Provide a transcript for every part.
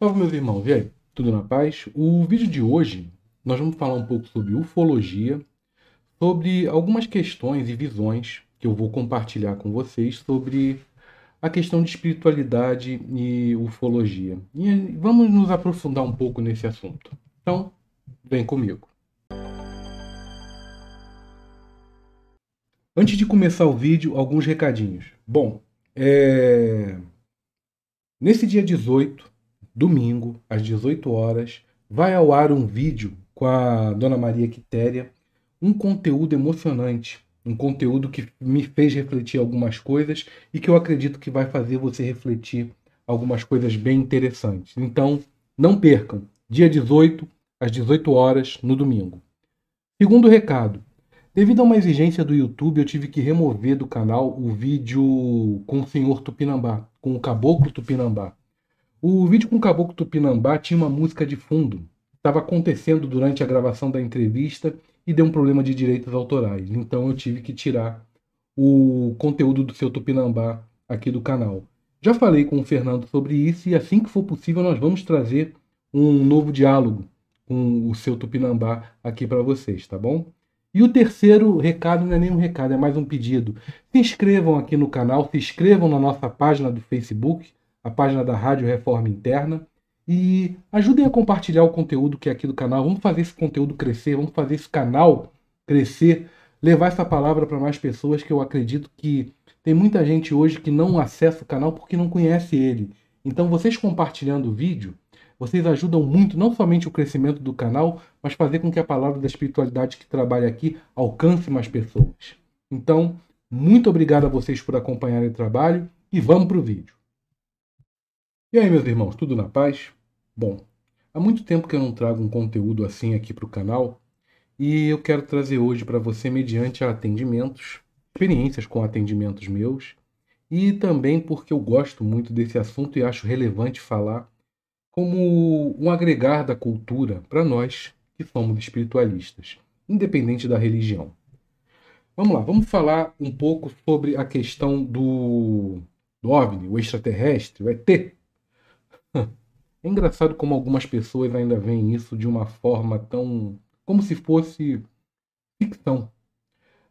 Salve meus irmãos, e aí? Tudo na paz? O vídeo de hoje nós vamos falar um pouco sobre ufologia, sobre algumas questões e visões que eu vou compartilhar com vocês sobre a questão de espiritualidade e ufologia. E vamos nos aprofundar um pouco nesse assunto. Então, vem comigo. Antes de começar o vídeo, alguns recadinhos. Bom, é... nesse dia 18 domingo, às 18 horas, vai ao ar um vídeo com a Dona Maria Quitéria, um conteúdo emocionante, um conteúdo que me fez refletir algumas coisas e que eu acredito que vai fazer você refletir algumas coisas bem interessantes. Então, não percam, dia 18, às 18 horas, no domingo. Segundo recado, Devido a uma exigência do YouTube, eu tive que remover do canal o vídeo com o senhor Tupinambá, com o caboclo Tupinambá. O vídeo com o Caboclo Tupinambá tinha uma música de fundo. Estava acontecendo durante a gravação da entrevista e deu um problema de direitos autorais. Então eu tive que tirar o conteúdo do seu Tupinambá aqui do canal. Já falei com o Fernando sobre isso e assim que for possível nós vamos trazer um novo diálogo com o seu Tupinambá aqui para vocês, tá bom? E o terceiro recado não é nem um recado, é mais um pedido. Se inscrevam aqui no canal, se inscrevam na nossa página do Facebook, a página da Rádio Reforma Interna. E ajudem a compartilhar o conteúdo que é aqui do canal. Vamos fazer esse conteúdo crescer, vamos fazer esse canal crescer, levar essa palavra para mais pessoas que eu acredito que tem muita gente hoje que não acessa o canal porque não conhece ele. Então, vocês compartilhando o vídeo, vocês ajudam muito, não somente o crescimento do canal, mas fazer com que a palavra da espiritualidade que trabalha aqui alcance mais pessoas. Então, muito obrigado a vocês por acompanharem o trabalho e vamos para o vídeo. E aí, meus irmãos, tudo na paz? Bom, há muito tempo que eu não trago um conteúdo assim aqui para o canal e eu quero trazer hoje para você, mediante atendimentos, experiências com atendimentos meus e também porque eu gosto muito desse assunto e acho relevante falar como um agregar da cultura para nós que somos espiritualistas, independente da religião. Vamos lá, vamos falar um pouco sobre a questão do, do OVNI, o extraterrestre, o ET, É engraçado como algumas pessoas ainda veem isso de uma forma tão. como se fosse ficção.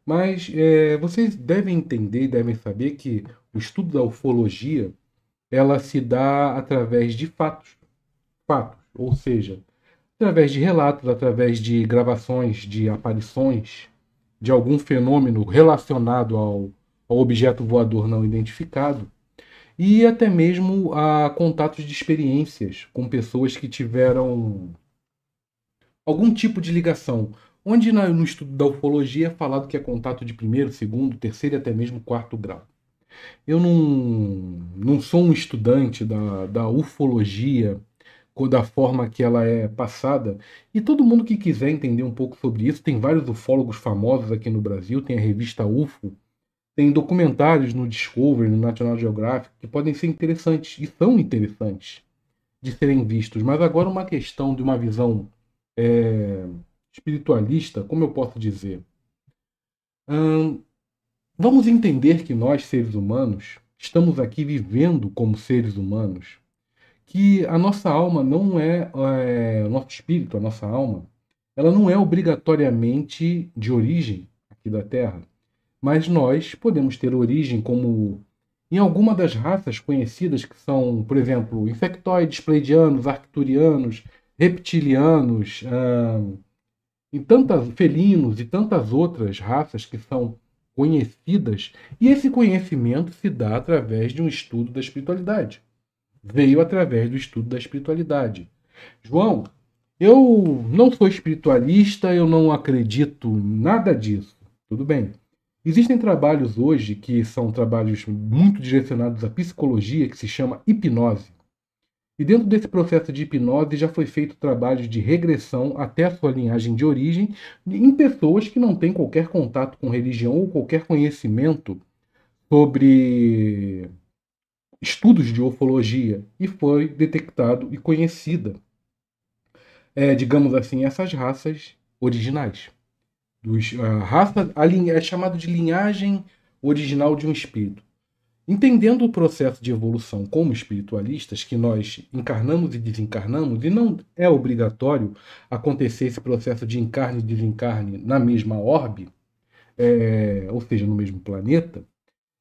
Mas é, vocês devem entender, e devem saber que o estudo da ufologia ela se dá através de fatos. Fatos, ou seja, através de relatos, através de gravações, de aparições de algum fenômeno relacionado ao, ao objeto voador não identificado e até mesmo a contatos de experiências com pessoas que tiveram algum tipo de ligação. Onde no estudo da ufologia é falado que é contato de primeiro, segundo, terceiro e até mesmo quarto grau. Eu não, não sou um estudante da, da ufologia da forma que ela é passada. E todo mundo que quiser entender um pouco sobre isso, tem vários ufólogos famosos aqui no Brasil, tem a revista UFO, tem documentários no Discovery, no National Geographic, que podem ser interessantes, e são interessantes de serem vistos. Mas agora uma questão de uma visão é, espiritualista, como eu posso dizer? Hum, vamos entender que nós, seres humanos, estamos aqui vivendo como seres humanos, que a nossa alma não é, é o nosso espírito, a nossa alma, ela não é obrigatoriamente de origem aqui da Terra mas nós podemos ter origem como em alguma das raças conhecidas que são, por exemplo, infectoides, pleidianos, arcturianos, reptilianos, hum, e tantas felinos e tantas outras raças que são conhecidas, e esse conhecimento se dá através de um estudo da espiritualidade. Veio através do estudo da espiritualidade. João, eu não sou espiritualista, eu não acredito nada disso. Tudo bem. Existem trabalhos hoje que são trabalhos muito direcionados à psicologia, que se chama hipnose. E dentro desse processo de hipnose já foi feito trabalho de regressão até a sua linhagem de origem em pessoas que não têm qualquer contato com religião ou qualquer conhecimento sobre estudos de ufologia e foi detectado e conhecida, é, digamos assim, essas raças originais dos, ah, a raça a, é chamado de linhagem original de um espírito. Entendendo o processo de evolução como espiritualistas, que nós encarnamos e desencarnamos, e não é obrigatório acontecer esse processo de encarne e desencarne na mesma orbe, é, ou seja, no mesmo planeta,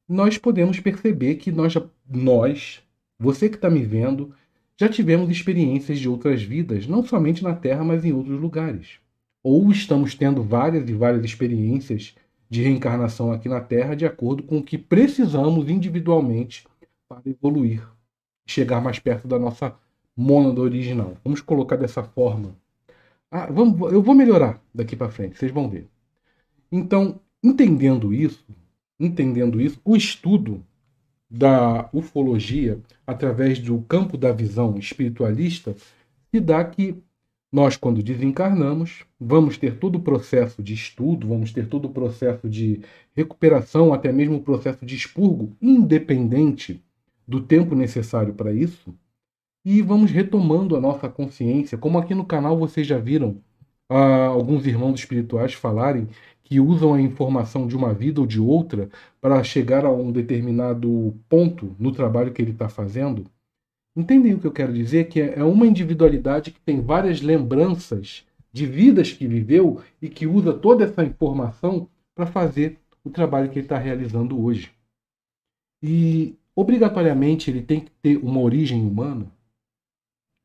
nós podemos perceber que nós, nós você que está me vendo, já tivemos experiências de outras vidas, não somente na Terra, mas em outros lugares ou estamos tendo várias e várias experiências de reencarnação aqui na Terra de acordo com o que precisamos individualmente para evoluir, chegar mais perto da nossa mônada original. Vamos colocar dessa forma. Ah, vamos, eu vou melhorar daqui para frente, vocês vão ver. Então, entendendo isso, entendendo isso, o estudo da ufologia através do campo da visão espiritualista se dá que nós, quando desencarnamos, vamos ter todo o processo de estudo, vamos ter todo o processo de recuperação, até mesmo o processo de expurgo, independente do tempo necessário para isso, e vamos retomando a nossa consciência. Como aqui no canal vocês já viram ah, alguns irmãos espirituais falarem que usam a informação de uma vida ou de outra para chegar a um determinado ponto no trabalho que ele está fazendo. Entendem o que eu quero dizer? Que é uma individualidade que tem várias lembranças de vidas que viveu e que usa toda essa informação para fazer o trabalho que ele está realizando hoje. E obrigatoriamente ele tem que ter uma origem humana?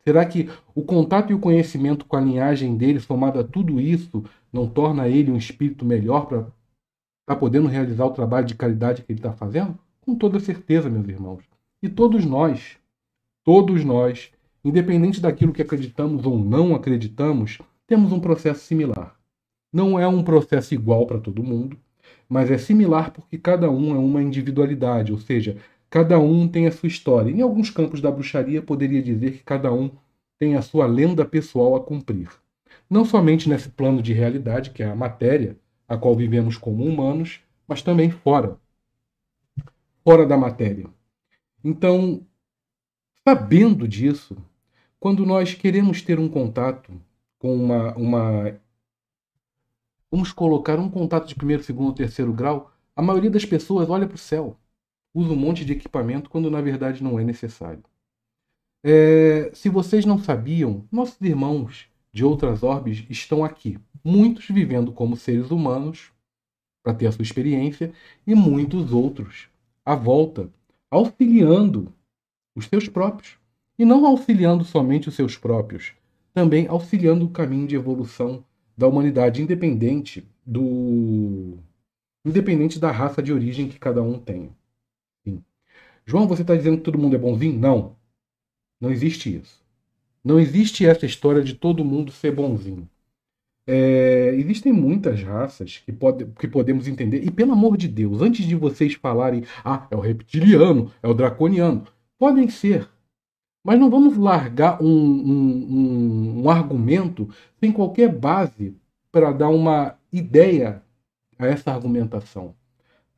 Será que o contato e o conhecimento com a linhagem dele, somado a tudo isso, não torna ele um espírito melhor para estar tá podendo realizar o trabalho de caridade que ele está fazendo? Com toda certeza, meus irmãos. E todos nós Todos nós, independente daquilo que acreditamos ou não acreditamos, temos um processo similar. Não é um processo igual para todo mundo, mas é similar porque cada um é uma individualidade, ou seja, cada um tem a sua história. Em alguns campos da bruxaria, poderia dizer que cada um tem a sua lenda pessoal a cumprir. Não somente nesse plano de realidade, que é a matéria, a qual vivemos como humanos, mas também fora fora da matéria. Então, Sabendo disso, quando nós queremos ter um contato com uma, uma. Vamos colocar um contato de primeiro, segundo, terceiro grau, a maioria das pessoas olha para o céu, usa um monte de equipamento quando na verdade não é necessário. É, se vocês não sabiam, nossos irmãos de outras orbes estão aqui, muitos vivendo como seres humanos, para ter a sua experiência, e muitos outros à volta, auxiliando os seus próprios, e não auxiliando somente os seus próprios, também auxiliando o caminho de evolução da humanidade independente do independente da raça de origem que cada um tem. Sim. João, você está dizendo que todo mundo é bonzinho? Não. Não existe isso. Não existe essa história de todo mundo ser bonzinho. É, existem muitas raças que, pode, que podemos entender. E pelo amor de Deus, antes de vocês falarem, ah, é o reptiliano, é o draconiano. Podem ser. Mas não vamos largar um, um, um, um argumento sem qualquer base para dar uma ideia a essa argumentação.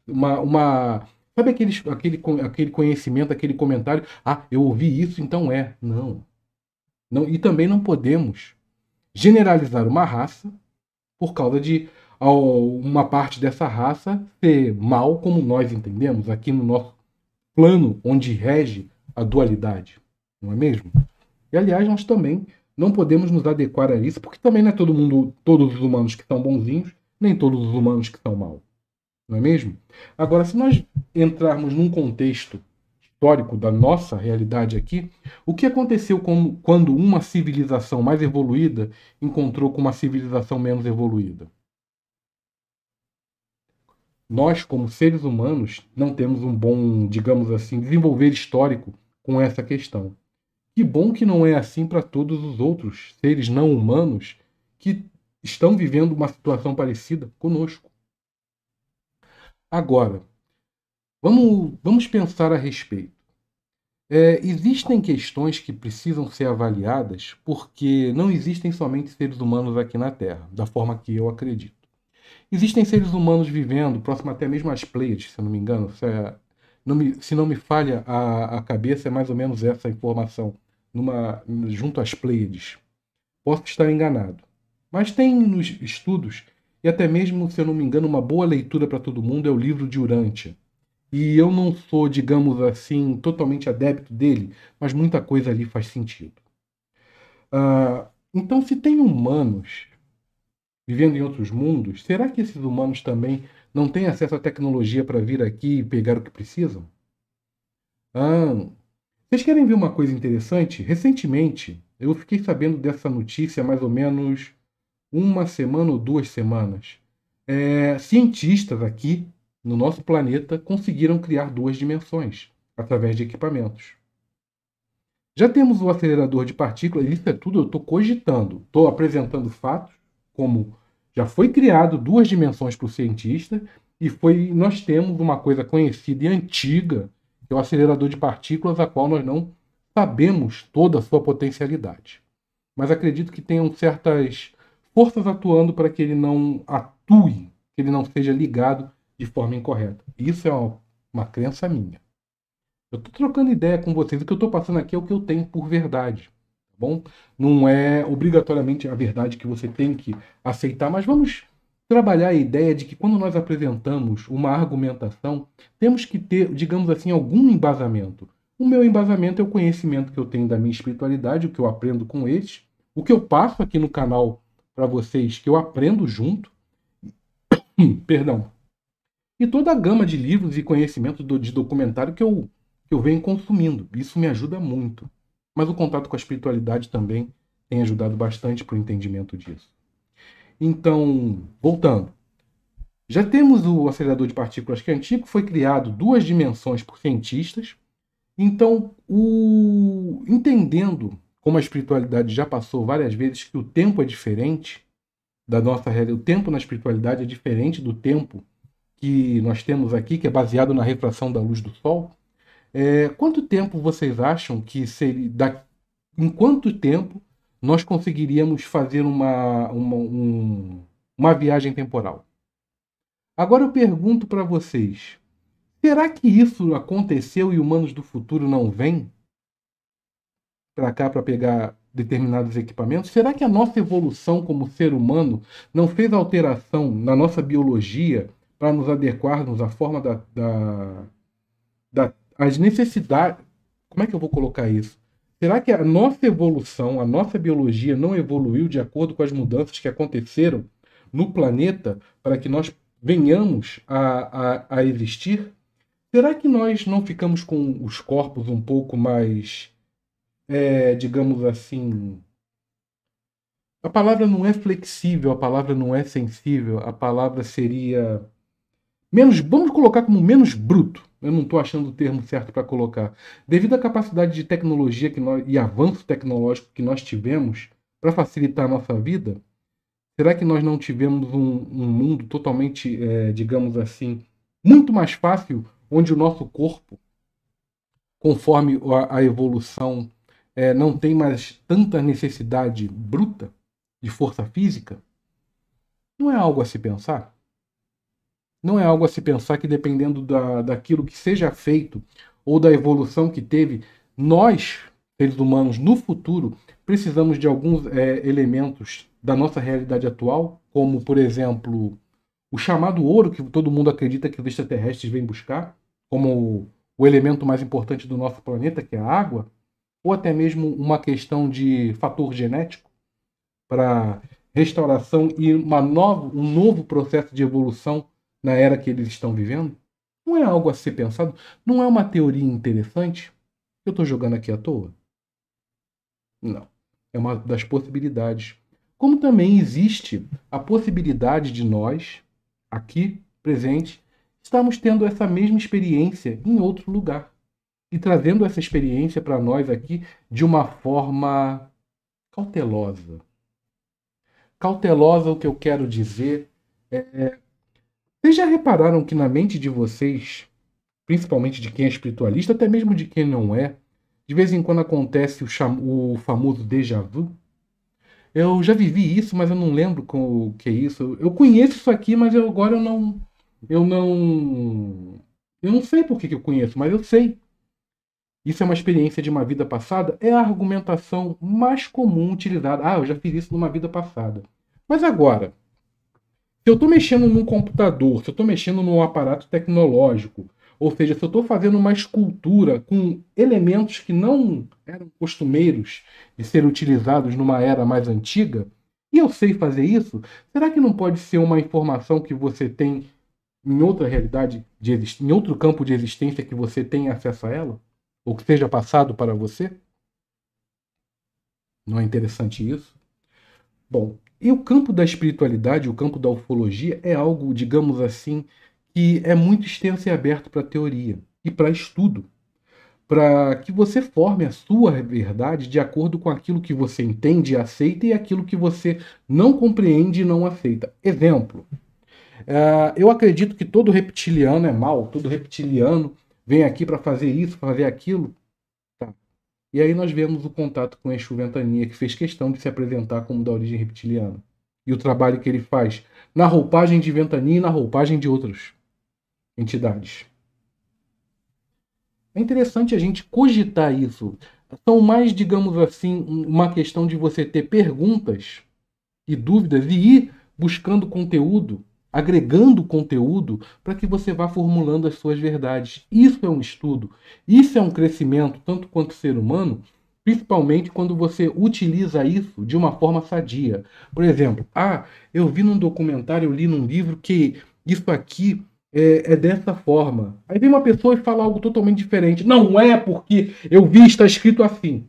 Uma, uma, sabe aquele, aquele, aquele conhecimento, aquele comentário? Ah, eu ouvi isso, então é. Não. não. E também não podemos generalizar uma raça por causa de uma parte dessa raça ser mal como nós entendemos aqui no nosso plano onde rege a dualidade, não é mesmo? E aliás, nós também não podemos nos adequar a isso, porque também não é todo mundo, todos os humanos que são bonzinhos, nem todos os humanos que são mal Não é mesmo? Agora, se nós entrarmos num contexto histórico da nossa realidade aqui, o que aconteceu quando uma civilização mais evoluída encontrou com uma civilização menos evoluída? Nós, como seres humanos, não temos um bom, digamos assim, desenvolver histórico com essa questão. Que bom que não é assim para todos os outros seres não humanos que estão vivendo uma situação parecida conosco. Agora, vamos, vamos pensar a respeito. É, existem questões que precisam ser avaliadas porque não existem somente seres humanos aqui na Terra, da forma que eu acredito. Existem seres humanos vivendo, próximo até mesmo às Pleiades, se não me engano, se é não me, se não me falha a, a cabeça, é mais ou menos essa informação, numa, junto às Pleiades. Posso estar enganado. Mas tem nos estudos, e até mesmo, se eu não me engano, uma boa leitura para todo mundo é o livro de Urântia. E eu não sou, digamos assim, totalmente adepto dele, mas muita coisa ali faz sentido. Uh, então, se tem humanos vivendo em outros mundos, será que esses humanos também não têm acesso à tecnologia para vir aqui e pegar o que precisam? Ah, vocês querem ver uma coisa interessante? Recentemente, eu fiquei sabendo dessa notícia mais ou menos uma semana ou duas semanas. É, cientistas aqui no nosso planeta conseguiram criar duas dimensões através de equipamentos. Já temos o acelerador de partículas, isso é tudo eu estou cogitando, estou apresentando fatos como já foi criado duas dimensões para o cientista e foi nós temos uma coisa conhecida e antiga, que é o acelerador de partículas, a qual nós não sabemos toda a sua potencialidade. Mas acredito que tenham certas forças atuando para que ele não atue, que ele não seja ligado de forma incorreta. Isso é uma, uma crença minha. Eu estou trocando ideia com vocês, o que eu estou passando aqui é o que eu tenho por verdade bom? Não é obrigatoriamente a verdade que você tem que aceitar, mas vamos trabalhar a ideia de que quando nós apresentamos uma argumentação, temos que ter, digamos assim, algum embasamento. O meu embasamento é o conhecimento que eu tenho da minha espiritualidade, o que eu aprendo com eles, o que eu passo aqui no canal para vocês, que eu aprendo junto. Perdão. E toda a gama de livros e conhecimento do, de documentário que eu, que eu venho consumindo. Isso me ajuda muito. Mas o contato com a espiritualidade também tem ajudado bastante para o entendimento disso. Então, voltando. Já temos o acelerador de partículas que é antigo, foi criado duas dimensões por cientistas. Então, o... entendendo como a espiritualidade já passou várias vezes que o tempo é diferente da nossa realidade, o tempo na espiritualidade é diferente do tempo que nós temos aqui, que é baseado na refração da luz do sol. É, quanto tempo vocês acham que seria. Da, em quanto tempo nós conseguiríamos fazer uma, uma, um, uma viagem temporal? Agora eu pergunto para vocês: será que isso aconteceu e humanos do futuro não vêm para cá para pegar determinados equipamentos? Será que a nossa evolução como ser humano não fez alteração na nossa biologia para nos adequarmos à forma da, da, da as necessidades. Como é que eu vou colocar isso? Será que a nossa evolução, a nossa biologia não evoluiu de acordo com as mudanças que aconteceram no planeta para que nós venhamos a, a, a existir? Será que nós não ficamos com os corpos um pouco mais, é, digamos assim, a palavra não é flexível, a palavra não é sensível, a palavra seria menos, vamos colocar como menos bruto eu não estou achando o termo certo para colocar, devido à capacidade de tecnologia que nós, e avanço tecnológico que nós tivemos para facilitar a nossa vida, será que nós não tivemos um, um mundo totalmente, é, digamos assim, muito mais fácil, onde o nosso corpo, conforme a, a evolução, é, não tem mais tanta necessidade bruta de força física? Não é algo a se pensar? Não é algo a se pensar que, dependendo da, daquilo que seja feito ou da evolução que teve, nós, seres humanos, no futuro, precisamos de alguns é, elementos da nossa realidade atual, como, por exemplo, o chamado ouro que todo mundo acredita que os extraterrestres vêm buscar, como o elemento mais importante do nosso planeta, que é a água, ou até mesmo uma questão de fator genético para restauração e uma novo um novo processo de evolução na era que eles estão vivendo? Não é algo a ser pensado? Não é uma teoria interessante? Eu estou jogando aqui à toa? Não. É uma das possibilidades. Como também existe a possibilidade de nós, aqui presente, estarmos tendo essa mesma experiência em outro lugar e trazendo essa experiência para nós aqui de uma forma cautelosa. Cautelosa, o que eu quero dizer é vocês já repararam que na mente de vocês, principalmente de quem é espiritualista, até mesmo de quem não é, de vez em quando acontece o, cham... o famoso déjà vu? Eu já vivi isso, mas eu não lembro o que é isso. Eu conheço isso aqui, mas eu, agora eu não. Eu não. Eu não sei por que, que eu conheço, mas eu sei. Isso é uma experiência de uma vida passada? É a argumentação mais comum utilizada. Ah, eu já fiz isso numa vida passada. Mas agora, se eu estou mexendo num computador, se eu estou mexendo num aparato tecnológico, ou seja, se eu estou fazendo uma escultura com elementos que não eram costumeiros de ser utilizados numa era mais antiga, e eu sei fazer isso, será que não pode ser uma informação que você tem em outra realidade, de em outro campo de existência que você tem acesso a ela? Ou que seja passado para você? Não é interessante isso? Bom, e o campo da espiritualidade, o campo da ufologia, é algo, digamos assim, que é muito extenso e aberto para teoria e para estudo, para que você forme a sua verdade de acordo com aquilo que você entende e aceita e aquilo que você não compreende e não aceita. Exemplo, eh, eu acredito que todo reptiliano é mal, todo reptiliano vem aqui para fazer isso, fazer aquilo. E aí nós vemos o contato com Exu Ventania, que fez questão de se apresentar como da origem reptiliana. E o trabalho que ele faz na roupagem de Ventania e na roupagem de outras entidades. É interessante a gente cogitar isso. São mais, digamos assim, uma questão de você ter perguntas e dúvidas e ir buscando conteúdo agregando conteúdo para que você vá formulando as suas verdades. Isso é um estudo, isso é um crescimento, tanto quanto ser humano, principalmente quando você utiliza isso de uma forma sadia. Por exemplo, ah, eu vi num documentário, eu li num livro que isso aqui é, é, dessa forma. Aí vem uma pessoa e fala algo totalmente diferente. Não é porque eu vi, está escrito assim.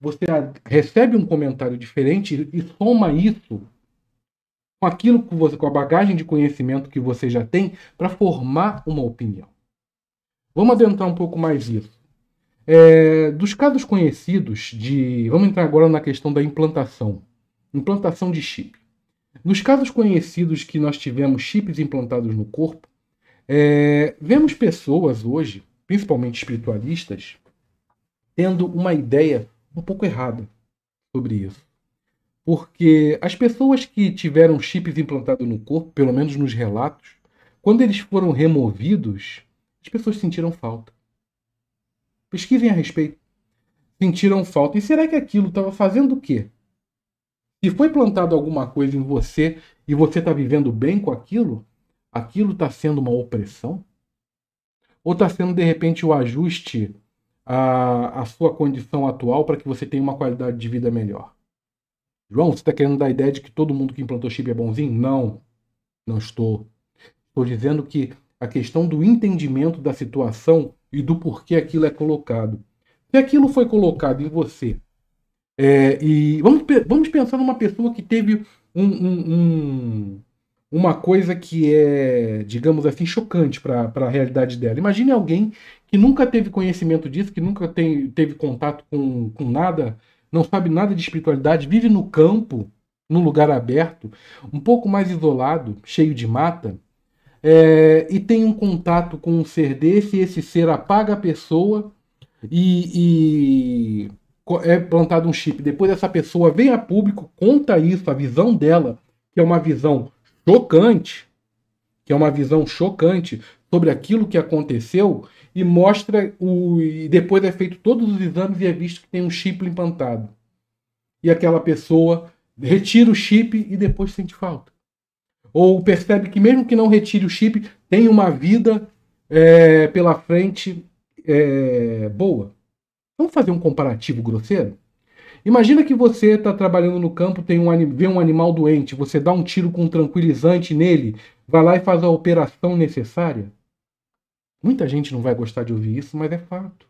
Você recebe um comentário diferente e soma isso com aquilo que você, com a bagagem de conhecimento que você já tem, para formar uma opinião. Vamos adentrar um pouco mais isso. É, dos casos conhecidos de. Vamos entrar agora na questão da implantação. Implantação de chip. Nos casos conhecidos que nós tivemos chips implantados no corpo, é, vemos pessoas hoje, principalmente espiritualistas, tendo uma ideia um pouco errada sobre isso. Porque as pessoas que tiveram chips implantados no corpo, pelo menos nos relatos, quando eles foram removidos, as pessoas sentiram falta. Pesquisem a respeito. Sentiram falta. E será que aquilo estava fazendo o quê? Se foi plantado alguma coisa em você e você está vivendo bem com aquilo, aquilo está sendo uma opressão? Ou está sendo, de repente, o ajuste à, à sua condição atual para que você tenha uma qualidade de vida melhor? João, você está querendo dar a ideia de que todo mundo que implantou chip é bonzinho? Não, não estou. Estou dizendo que a questão do entendimento da situação e do porquê aquilo é colocado. Se aquilo foi colocado em você, é, e vamos, vamos pensar numa pessoa que teve um, um, um, uma coisa que é, digamos assim, chocante para a realidade dela. Imagine alguém que nunca teve conhecimento disso, que nunca tem, teve contato com, com nada não sabe nada de espiritualidade, vive no campo, num lugar aberto, um pouco mais isolado, cheio de mata, é, e tem um contato com um ser desse, e esse ser apaga a pessoa e, e é plantado um chip. Depois essa pessoa vem a público, conta isso, a visão dela, que é uma visão chocante, que é uma visão chocante sobre aquilo que aconteceu e mostra o e depois é feito todos os exames e é visto que tem um chip implantado. E aquela pessoa retira o chip e depois sente falta. Ou percebe que mesmo que não retire o chip, tem uma vida é, pela frente é, boa. Vamos fazer um comparativo grosseiro? Imagina que você está trabalhando no campo, tem um, vê um animal doente, você dá um tiro com um tranquilizante nele, vai lá e faz a operação necessária. Muita gente não vai gostar de ouvir isso, mas é fato.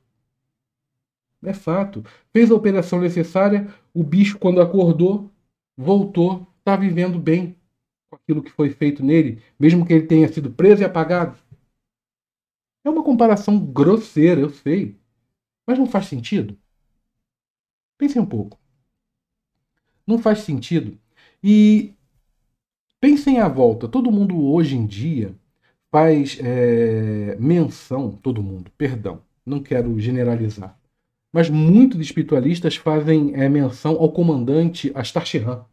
É fato. Fez a operação necessária, o bicho, quando acordou, voltou, está vivendo bem com aquilo que foi feito nele, mesmo que ele tenha sido preso e apagado. É uma comparação grosseira, eu sei, mas não faz sentido. Pensem um pouco. Não faz sentido. E pensem à volta. Todo mundo hoje em dia faz é, menção, todo mundo, perdão, não quero generalizar, mas muitos espiritualistas fazem é, menção ao comandante Astar Sheehan.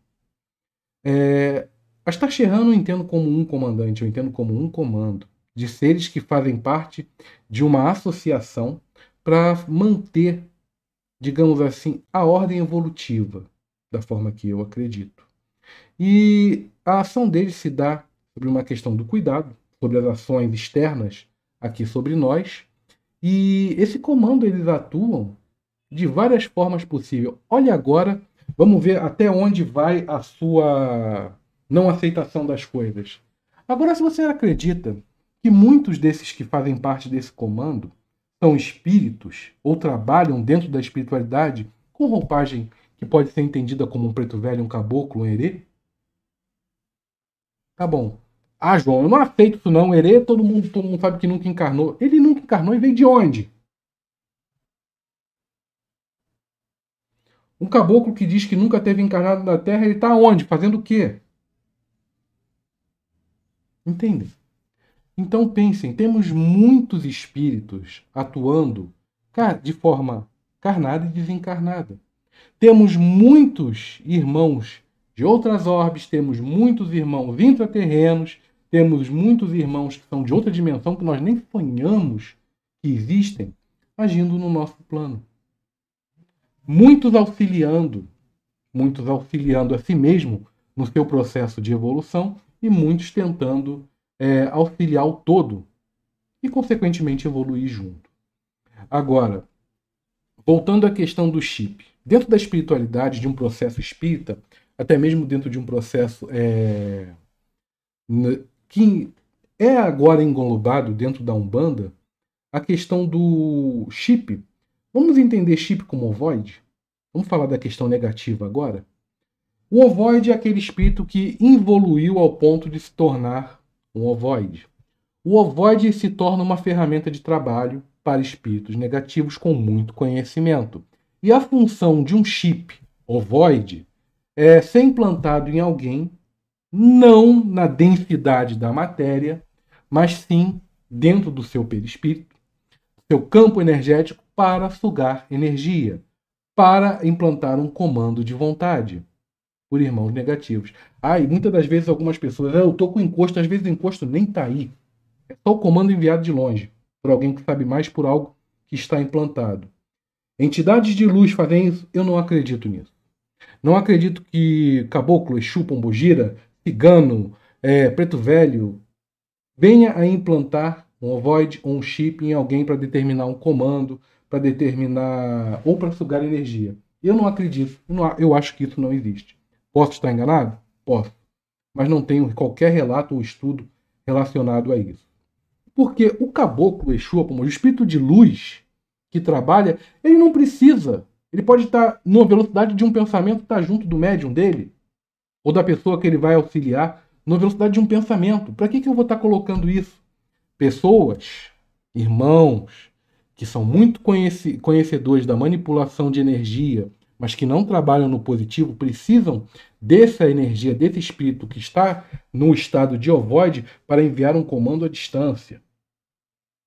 É, Astar eu não entendo como um comandante, eu entendo como um comando de seres que fazem parte de uma associação para manter, digamos assim, a ordem evolutiva, da forma que eu acredito. E a ação deles se dá sobre uma questão do cuidado, sobre as ações externas aqui sobre nós. E esse comando eles atuam de várias formas possíveis. Olha agora, vamos ver até onde vai a sua não aceitação das coisas. Agora, se você acredita que muitos desses que fazem parte desse comando são espíritos ou trabalham dentro da espiritualidade com roupagem que pode ser entendida como um preto velho, um caboclo, um herê? Tá bom. Ah, João, eu não aceito isso não. Herê, todo mundo, todo mundo sabe que nunca encarnou. Ele nunca encarnou e veio de onde? Um caboclo que diz que nunca teve encarnado na Terra, ele está onde? Fazendo o quê? Entendem? Então pensem, temos muitos espíritos atuando de forma carnada e desencarnada. Temos muitos irmãos de outras orbes, temos muitos irmãos intraterrenos, temos muitos irmãos que são de outra dimensão que nós nem sonhamos que existem agindo no nosso plano. Muitos auxiliando, muitos auxiliando a si mesmo no seu processo de evolução e muitos tentando é, auxiliar o todo e, consequentemente, evoluir junto. Agora, voltando à questão do chip. Dentro da espiritualidade, de um processo espírita, até mesmo dentro de um processo é, que é agora englobado dentro da Umbanda a questão do chip. Vamos entender chip como ovoide? Vamos falar da questão negativa agora? O ovoide é aquele espírito que evoluiu ao ponto de se tornar um ovoide. O ovoide se torna uma ferramenta de trabalho para espíritos negativos com muito conhecimento. E a função de um chip ovoide é ser implantado em alguém não na densidade da matéria, mas sim dentro do seu perispírito, seu campo energético para sugar energia, para implantar um comando de vontade por irmãos negativos. Ah, e muitas das vezes algumas pessoas, ah, eu estou com encosto, às vezes o encosto nem tá aí. É só o comando enviado de longe, por alguém que sabe mais por algo que está implantado. Entidades de luz fazem isso? Eu não acredito nisso. Não acredito que caboclo, chupa bojira. bugira, cigano, é, preto velho, venha a implantar um ovoid ou um chip em alguém para determinar um comando, para determinar ou para sugar energia. Eu não acredito, eu acho que isso não existe. Posso estar enganado? Posso. Mas não tenho qualquer relato ou estudo relacionado a isso. Porque o caboclo Exu, o espírito de luz que trabalha, ele não precisa. Ele pode estar numa velocidade de um pensamento, estar tá junto do médium dele ou da pessoa que ele vai auxiliar na velocidade de um pensamento. Para que, que eu vou estar tá colocando isso? Pessoas, irmãos, que são muito conhecedores da manipulação de energia, mas que não trabalham no positivo, precisam dessa energia, desse espírito que está no estado de ovoide para enviar um comando à distância.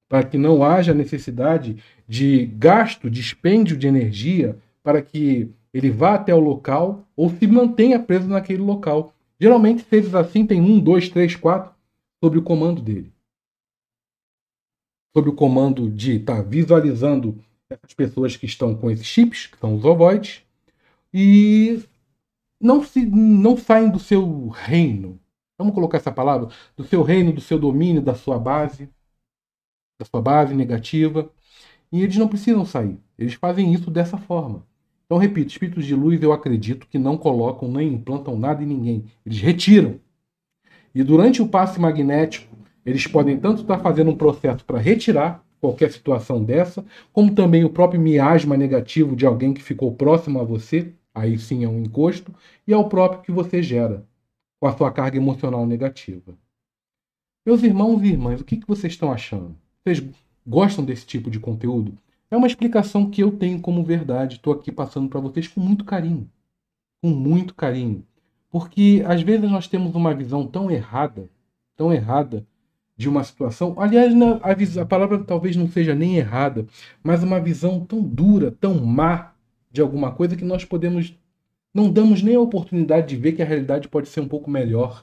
Para que não haja necessidade de gasto, dispêndio de energia, para que ele vá até o local ou se mantenha preso naquele local. Geralmente, seres assim têm um, dois, três, quatro sobre o comando dele. Sobre o comando de estar tá visualizando as pessoas que estão com esses chips, que são os ovoides, e não, se, não saem do seu reino. Vamos colocar essa palavra? Do seu reino, do seu domínio, da sua base, da sua base negativa. E eles não precisam sair. Eles fazem isso dessa forma. Então, repito, espíritos de luz eu acredito que não colocam nem implantam nada em ninguém. Eles retiram. E durante o passe magnético, eles podem tanto estar fazendo um processo para retirar qualquer situação dessa, como também o próprio miasma negativo de alguém que ficou próximo a você, aí sim é um encosto, e é o próprio que você gera, com a sua carga emocional negativa. Meus irmãos e irmãs, o que, que vocês estão achando? Vocês gostam desse tipo de conteúdo? É uma explicação que eu tenho como verdade, estou aqui passando para vocês com muito carinho. Com muito carinho. Porque às vezes nós temos uma visão tão errada, tão errada de uma situação. Aliás, né, a, a palavra talvez não seja nem errada, mas uma visão tão dura, tão má de alguma coisa que nós podemos não damos nem a oportunidade de ver que a realidade pode ser um pouco melhor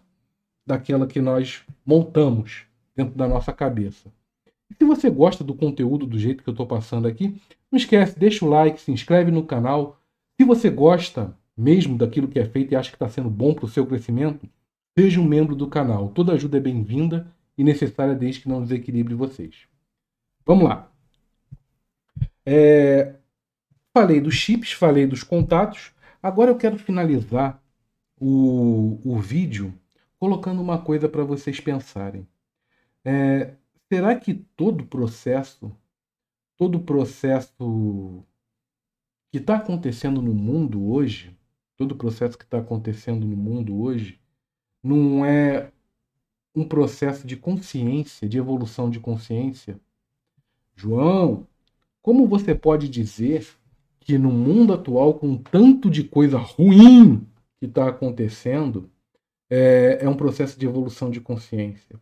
daquela que nós montamos dentro da nossa cabeça se você gosta do conteúdo do jeito que eu estou passando aqui, não esquece, deixa o like, se inscreve no canal. Se você gosta mesmo daquilo que é feito e acha que está sendo bom para o seu crescimento, seja um membro do canal. Toda ajuda é bem-vinda e necessária desde que não desequilibre vocês. Vamos lá. É... Falei dos chips, falei dos contatos. Agora eu quero finalizar o, o vídeo colocando uma coisa para vocês pensarem. É, será que todo processo, todo processo que está acontecendo no mundo hoje, todo processo que está acontecendo no mundo hoje, não é um processo de consciência, de evolução de consciência? João, como você pode dizer que no mundo atual, com tanto de coisa ruim que está acontecendo, é, é um processo de evolução de consciência?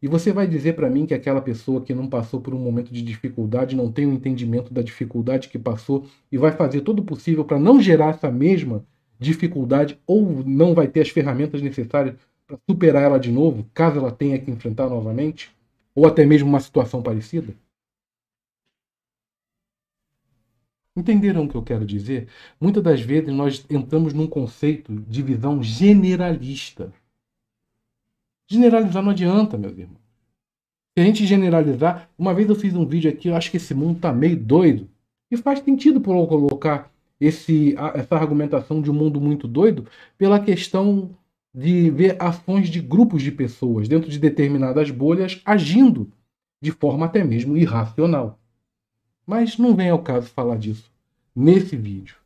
E você vai dizer para mim que aquela pessoa que não passou por um momento de dificuldade não tem o um entendimento da dificuldade que passou e vai fazer todo o possível para não gerar essa mesma dificuldade ou não vai ter as ferramentas necessárias para superar ela de novo, caso ela tenha que enfrentar novamente, ou até mesmo uma situação parecida? Entenderam o que eu quero dizer? Muitas das vezes nós entramos num conceito de visão generalista Generalizar não adianta, meu irmão. Se a gente generalizar, uma vez eu fiz um vídeo aqui, eu acho que esse mundo tá meio doido. E faz sentido por eu colocar esse, essa argumentação de um mundo muito doido pela questão de ver ações de grupos de pessoas dentro de determinadas bolhas agindo de forma até mesmo irracional. Mas não vem ao caso falar disso nesse vídeo.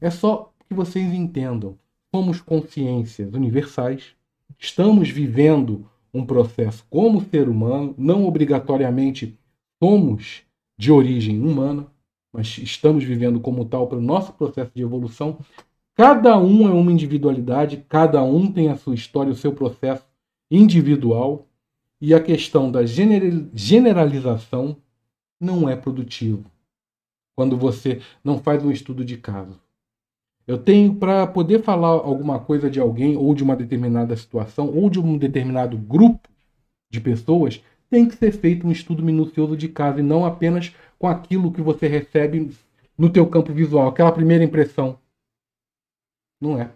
É só que vocês entendam. Somos consciências universais, estamos vivendo um processo como ser humano, não obrigatoriamente somos de origem humana, mas estamos vivendo como tal para o nosso processo de evolução. Cada um é uma individualidade, cada um tem a sua história, o seu processo individual, e a questão da generalização não é produtivo. Quando você não faz um estudo de caso, eu tenho para poder falar alguma coisa de alguém ou de uma determinada situação ou de um determinado grupo de pessoas, tem que ser feito um estudo minucioso de caso e não apenas com aquilo que você recebe no teu campo visual, aquela primeira impressão. Não é.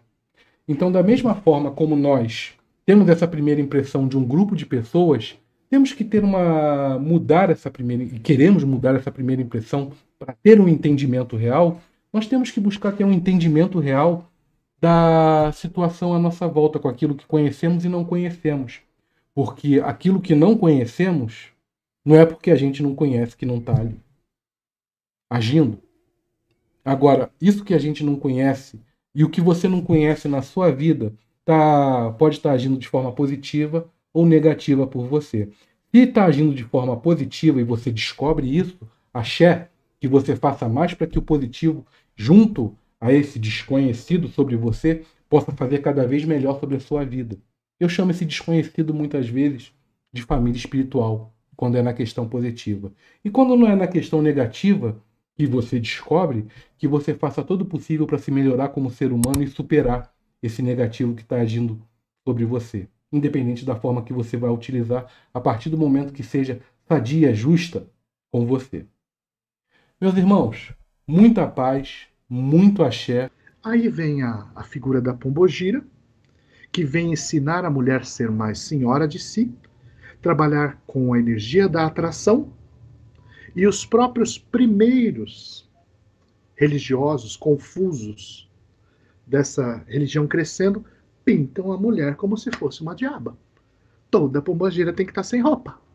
Então, da mesma forma como nós temos essa primeira impressão de um grupo de pessoas, temos que ter uma mudar essa primeira e queremos mudar essa primeira impressão para ter um entendimento real nós temos que buscar ter um entendimento real da situação à nossa volta, com aquilo que conhecemos e não conhecemos. Porque aquilo que não conhecemos não é porque a gente não conhece que não está ali agindo. Agora, isso que a gente não conhece e o que você não conhece na sua vida tá, pode estar tá agindo de forma positiva ou negativa por você. Se está agindo de forma positiva e você descobre isso, axé, que você faça mais para que o positivo junto a esse desconhecido sobre você, possa fazer cada vez melhor sobre a sua vida. Eu chamo esse desconhecido muitas vezes de família espiritual, quando é na questão positiva. E quando não é na questão negativa, que você descobre, que você faça todo o possível para se melhorar como ser humano e superar esse negativo que está agindo sobre você. Independente da forma que você vai utilizar, a partir do momento que seja sadia, justa com você. Meus irmãos, muita paz, muito axé. Aí vem a, a figura da Pombogira, que vem ensinar a mulher a ser mais senhora de si, trabalhar com a energia da atração e os próprios primeiros religiosos confusos dessa religião crescendo pintam a mulher como se fosse uma diaba. Toda pombogira tem que estar tá sem roupa.